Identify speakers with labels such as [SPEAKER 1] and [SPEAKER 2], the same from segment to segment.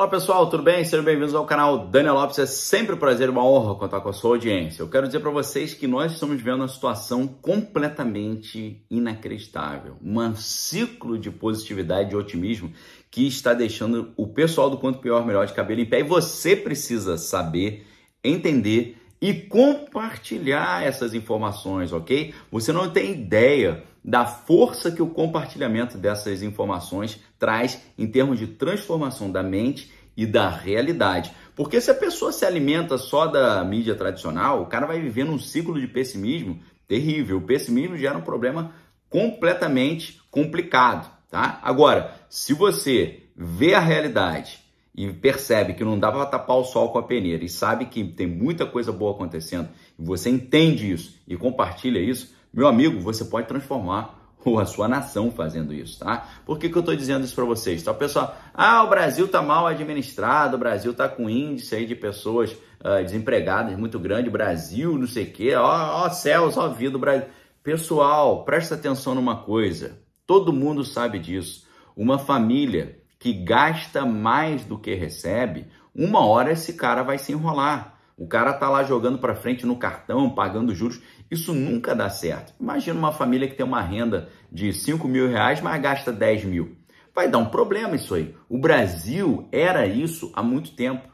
[SPEAKER 1] Olá pessoal, tudo bem? Sejam bem-vindos ao canal Daniel Lopes. É sempre um prazer e uma honra contar com a sua audiência. Eu quero dizer para vocês que nós estamos vendo uma situação completamente inacreditável. Um ciclo de positividade e otimismo que está deixando o pessoal do Quanto Pior Melhor de cabelo em pé. E você precisa saber, entender e compartilhar essas informações, ok? Você não tem ideia da força que o compartilhamento dessas informações traz em termos de transformação da mente e da realidade. Porque se a pessoa se alimenta só da mídia tradicional, o cara vai viver num ciclo de pessimismo terrível. O pessimismo gera um problema completamente complicado, tá? Agora, se você vê a realidade e percebe que não dá para tapar o sol com a peneira e sabe que tem muita coisa boa acontecendo, e você entende isso e compartilha isso, meu amigo, você pode transformar ou a sua nação fazendo isso, tá? Por que, que eu estou dizendo isso para vocês? Tá, pessoal? Ah, o Brasil tá mal administrado, o Brasil tá com índice aí de pessoas uh, desempregadas muito grande, Brasil não sei o quê, ó, ó céus, ó vida do Brasil. Pessoal, presta atenção numa coisa, todo mundo sabe disso. Uma família que gasta mais do que recebe, uma hora esse cara vai se enrolar. O cara tá lá jogando para frente no cartão, pagando juros. Isso nunca dá certo. Imagina uma família que tem uma renda de 5 mil reais, mas gasta 10 mil. Vai dar um problema isso aí. O Brasil era isso há muito tempo.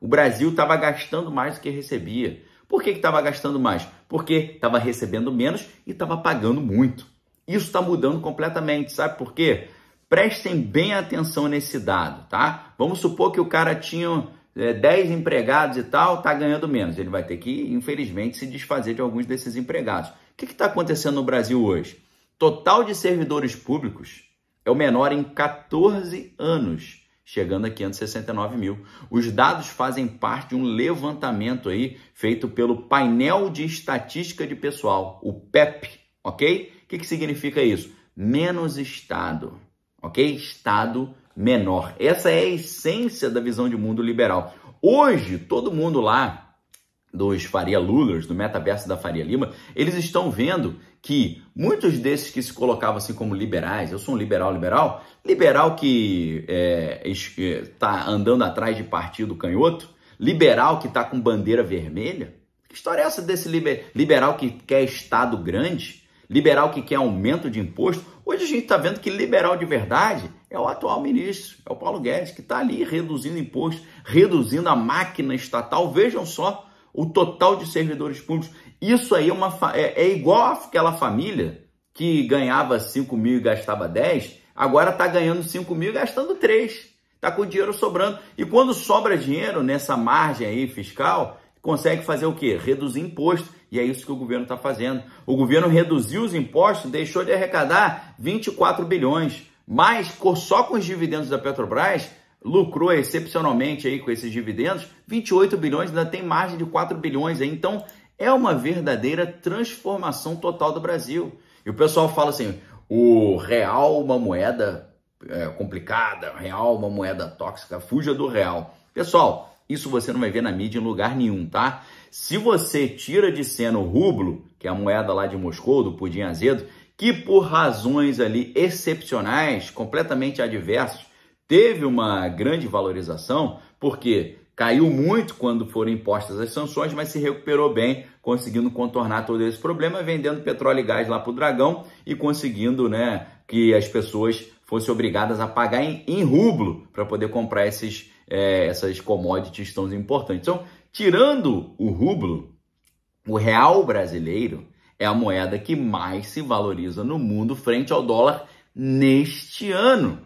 [SPEAKER 1] O Brasil estava gastando mais do que recebia. Por que estava gastando mais? Porque estava recebendo menos e estava pagando muito. Isso está mudando completamente. Sabe por quê? Prestem bem atenção nesse dado, tá? Vamos supor que o cara tinha é, 10 empregados e tal, tá ganhando menos. Ele vai ter que, infelizmente, se desfazer de alguns desses empregados. O que está acontecendo no Brasil hoje? Total de servidores públicos é o menor em 14 anos, chegando a 569 mil. Os dados fazem parte de um levantamento aí feito pelo painel de estatística de pessoal, o PEP, ok? O que, que significa isso? Menos Estado ok? Estado menor. Essa é a essência da visão de mundo liberal. Hoje, todo mundo lá dos Faria Lulers, do metaverso da Faria Lima, eles estão vendo que muitos desses que se colocavam assim como liberais, eu sou um liberal liberal, liberal que está é, é tá andando atrás de partido canhoto, liberal que está com bandeira vermelha, que história é essa desse liber, liberal que quer Estado grande? liberal que quer aumento de imposto. Hoje a gente está vendo que liberal de verdade é o atual ministro, é o Paulo Guedes, que está ali reduzindo imposto, reduzindo a máquina estatal. Vejam só o total de servidores públicos. Isso aí é, uma, é, é igual aquela família que ganhava 5 mil e gastava 10, agora está ganhando 5 mil e gastando 3. Está com dinheiro sobrando. E quando sobra dinheiro nessa margem aí fiscal, consegue fazer o quê? Reduzir imposto. E é isso que o governo está fazendo. O governo reduziu os impostos, deixou de arrecadar 24 bilhões, mas só com os dividendos da Petrobras lucrou excepcionalmente aí com esses dividendos 28 bilhões, ainda tem margem de 4 bilhões aí. Então, é uma verdadeira transformação total do Brasil. E o pessoal fala assim: o real uma moeda é, complicada, real uma moeda tóxica, fuja do real. Pessoal, isso você não vai ver na mídia em lugar nenhum, tá? Se você tira de cena o rublo, que é a moeda lá de Moscou, do pudim azedo, que por razões ali excepcionais, completamente adversas, teve uma grande valorização, porque caiu muito quando foram impostas as sanções, mas se recuperou bem, conseguindo contornar todo esse problema, vendendo petróleo e gás lá para o dragão e conseguindo né, que as pessoas fossem obrigadas a pagar em, em rublo para poder comprar esses é, essas commodities são importantes. Então, tirando o rublo, o real brasileiro é a moeda que mais se valoriza no mundo frente ao dólar neste ano.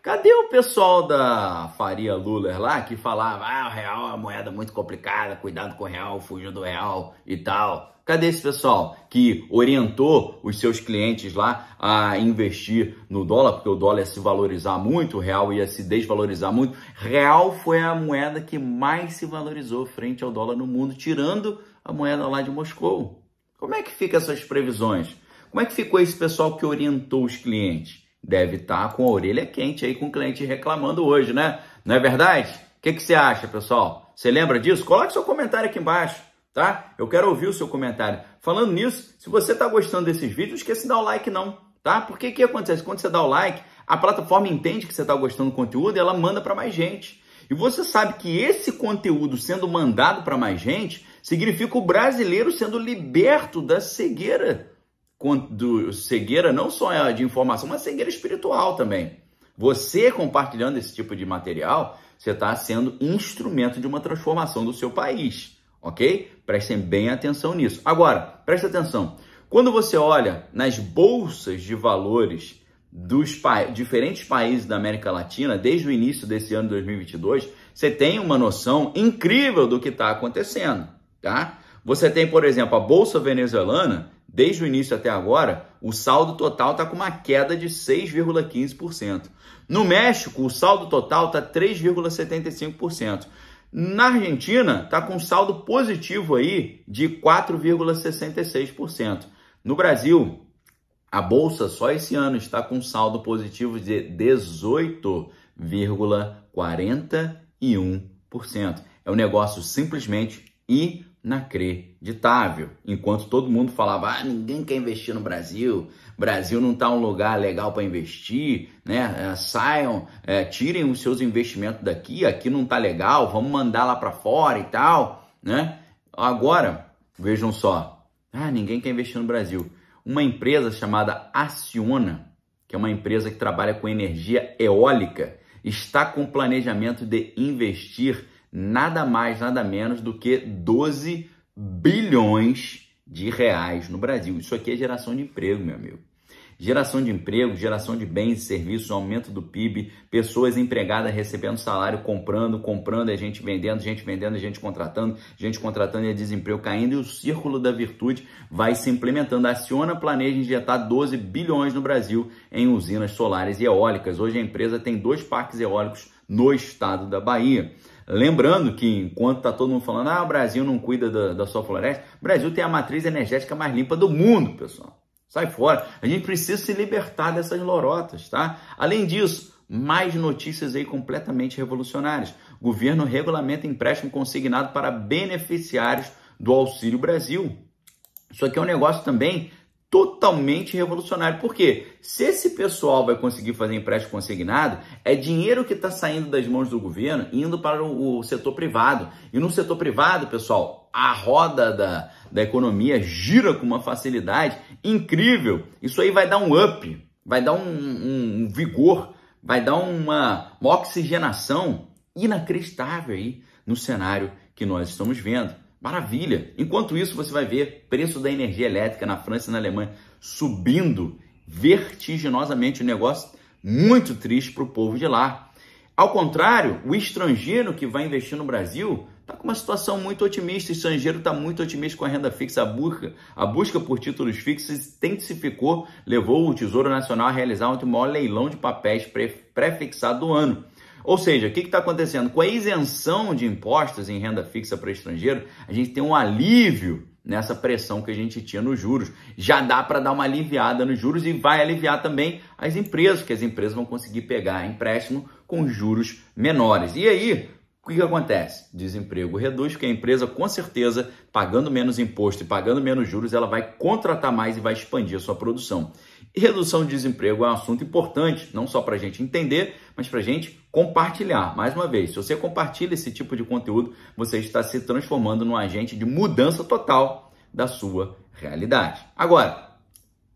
[SPEAKER 1] Cadê o pessoal da Faria Lula lá que falava, ah, o real é uma moeda muito complicada, cuidado com o real, fuja do real e tal? Cadê esse pessoal que orientou os seus clientes lá a investir no dólar, porque o dólar ia se valorizar muito, o real ia se desvalorizar muito? Real foi a moeda que mais se valorizou frente ao dólar no mundo, tirando a moeda lá de Moscou. Como é que ficam essas previsões? Como é que ficou esse pessoal que orientou os clientes? deve estar tá com a orelha quente aí com o cliente reclamando hoje, né? Não é verdade? O que, que você acha, pessoal? Você lembra disso? Coloque seu comentário aqui embaixo, tá? Eu quero ouvir o seu comentário. Falando nisso, se você está gostando desses vídeos, esquece esqueça de dar o like não, tá? Porque o que acontece? Quando você dá o like, a plataforma entende que você está gostando do conteúdo e ela manda para mais gente. E você sabe que esse conteúdo sendo mandado para mais gente significa o brasileiro sendo liberto da cegueira do cegueira não só é de informação, mas cegueira espiritual também. Você compartilhando esse tipo de material, você está sendo instrumento de uma transformação do seu país, ok? Prestem bem atenção nisso. Agora, preste atenção. Quando você olha nas bolsas de valores dos pa diferentes países da América Latina, desde o início desse ano de 2022, você tem uma noção incrível do que está acontecendo, tá? Você tem, por exemplo, a bolsa venezuelana Desde o início até agora, o saldo total está com uma queda de 6,15%. No México, o saldo total está 3,75%. Na Argentina, está com saldo positivo aí de 4,66%. No Brasil, a Bolsa só esse ano está com saldo positivo de 18,41%. É um negócio simplesmente impressionante inacreditável. Enquanto todo mundo falava, ah, ninguém quer investir no Brasil, Brasil não está um lugar legal para investir, né? Eh, saiam, é, tirem os seus investimentos daqui, aqui não está legal, vamos mandar lá para fora e tal, né? Agora, vejam só, ah, ninguém quer investir no Brasil. Uma empresa chamada Aciona, que é uma empresa que trabalha com energia eólica, está com planejamento de investir nada mais, nada menos do que 12 bilhões de reais no Brasil. Isso aqui é geração de emprego, meu amigo. Geração de emprego, geração de bens e serviços, aumento do PIB, pessoas empregadas recebendo salário, comprando, comprando, a é gente vendendo, a gente vendendo, a é gente contratando, a gente contratando e a é desemprego caindo, e o círculo da virtude vai se implementando. A Aciona planeja injetar 12 bilhões no Brasil em usinas solares e eólicas. Hoje a empresa tem dois parques eólicos no estado da Bahia. Lembrando que enquanto tá todo mundo falando, ah, o Brasil não cuida da, da sua floresta, o Brasil tem a matriz energética mais limpa do mundo, pessoal. Sai fora. A gente precisa se libertar dessas lorotas, tá? Além disso, mais notícias aí completamente revolucionárias. O governo regulamenta empréstimo consignado para beneficiários do Auxílio Brasil. Isso aqui é um negócio também totalmente revolucionário. porque Se esse pessoal vai conseguir fazer empréstimo consignado, é dinheiro que está saindo das mãos do governo indo para o, setor privado. E no setor privado, pessoal, a roda da, da economia gira com uma facilidade incrível. Isso aí vai dar um up, vai dar um, um, um vigor, vai dar uma, uma oxigenação inacreditável aí no cenário que nós estamos vendo. Maravilha! Enquanto isso, você vai ver preço da energia elétrica na França e na Alemanha subindo vertiginosamente. O um negócio muito triste para o povo de lá. Ao contrário, o estrangeiro que vai investir no Brasil está com uma situação muito otimista. O estrangeiro está muito otimista com a renda fixa. A busca, a busca por títulos fixos intensificou, levou o Tesouro Nacional a realizar o maior leilão de papéis pré-fixado do ano. Ou seja, o que está acontecendo? Com a isenção de impostos em renda fixa para estrangeiro, a gente tem um alívio nessa pressão que a gente tinha nos juros. Já dá para dar uma aliviada nos juros e vai aliviar também as empresas, que as empresas vão conseguir pegar empréstimo com juros menores. E aí, o que, que acontece? Desemprego reduz, porque a empresa, com certeza, pagando menos imposto e pagando menos juros, ela vai contratar mais e vai expandir a sua produção. E redução de desemprego é um assunto importante, não só para a gente entender, mas para a gente compartilhar. Mais uma vez, se você compartilha esse tipo de conteúdo, você está se transformando num agente de mudança total da sua realidade. Agora,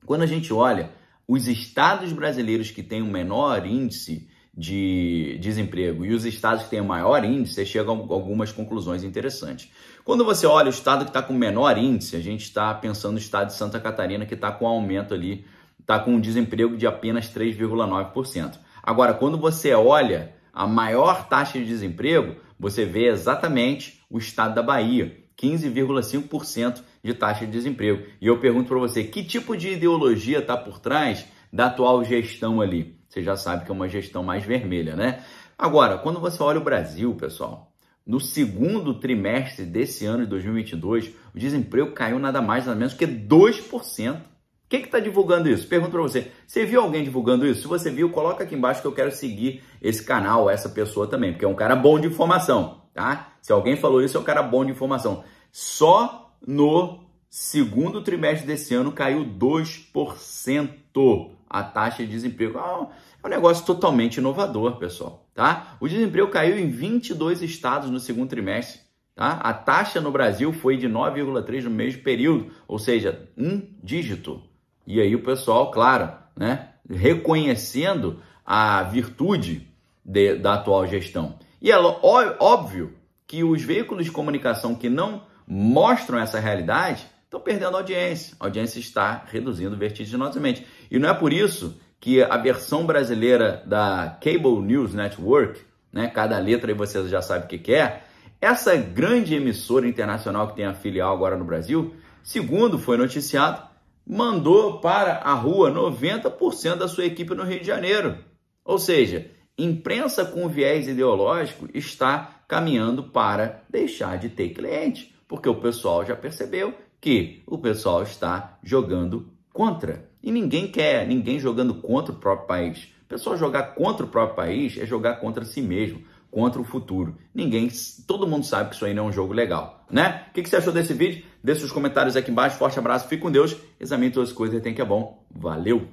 [SPEAKER 1] quando a gente olha os estados brasileiros que têm o menor índice de desemprego e os estados que têm o maior índice, você chega a algumas conclusões interessantes. Quando você olha o estado que está com menor índice, a gente está pensando no estado de Santa Catarina, que está com aumento ali está com um desemprego de apenas 3,9%. Agora, quando você olha a maior taxa de desemprego, você vê exatamente o estado da Bahia, 15,5% de taxa de desemprego. E eu pergunto para você, que tipo de ideologia está por trás da atual gestão ali? Você já sabe que é uma gestão mais vermelha, né? Agora, quando você olha o Brasil, pessoal, no segundo trimestre desse ano de 2022, o desemprego caiu nada mais nada menos que 2%. Quem está divulgando isso? Pergunto para você. Você viu alguém divulgando isso? Se você viu, coloca aqui embaixo que eu quero seguir esse canal, essa pessoa também, porque é um cara bom de informação, tá? Se alguém falou isso, é um cara bom de informação. Só no segundo trimestre desse ano caiu 2% a taxa de desemprego. Ah, é um negócio totalmente inovador, pessoal, tá? O desemprego caiu em 22 estados no segundo trimestre. Tá? A taxa no Brasil foi de 9,3 no mesmo período, ou seja, um dígito. E aí o pessoal, claro, né, reconhecendo a virtude de, da atual gestão. E é óbvio que os veículos de comunicação que não mostram essa realidade estão perdendo audiência. A audiência está reduzindo vertiginosamente. E não é por isso que a versão brasileira da Cable News Network, né, cada letra aí você já sabe o que, que é, essa grande emissora internacional que tem a filial agora no Brasil, segundo foi noticiado, mandou para a rua 90% da sua equipe no Rio de Janeiro. Ou seja, imprensa com viés ideológico está caminhando para deixar de ter cliente, porque o pessoal já percebeu que o pessoal está jogando contra. E ninguém quer ninguém jogando contra o próprio país. O pessoal jogar contra o próprio país é jogar contra si mesmo contra o futuro. Ninguém, todo mundo sabe que isso aí não é um jogo legal, né? O que, que você achou desse vídeo? Deixe seus comentários aqui embaixo. Forte abraço, fique com Deus, examine todas as coisas e tem que é bom. Valeu!